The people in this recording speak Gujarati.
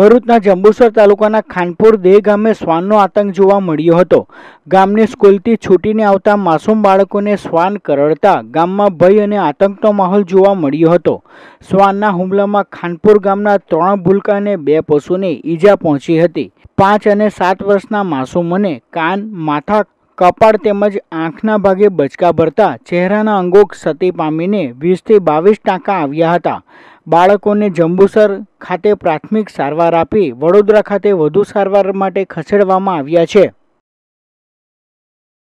ભરૂચના જંબુસર તાલુકાના ખાનપુર દે ગામે શ્વાનનો આતંક જોવા મળ્યો હતો ગામની સ્કૂલથી છૂટીને આવતા માસૂમ બાળકોને શ્વાન કરડતા ગામમાં ભય અને આતંકનો માહોલ જોવા મળ્યો હતો શ્વાનના હુમલામાં ખાનપુર ગામના ત્રણ ભૂલકા અને બે પશુને ઈજા પહોંચી હતી પાંચ અને સાત વર્ષના માસૂમોને કાન માથા કપાળ તેમજ આંખના ભાગે બચકા ભરતા ચહેરાના અંગો ક્ષતિ પામીને વીસથી બાવીસ ટાંકા આવ્યા હતા બાળકોને જંબુસર ખાતે પ્રાથમિક સારવાર આપી વડોદરા ખાતે વધુ સારવાર માટે ખસેડવામાં આવ્યા છે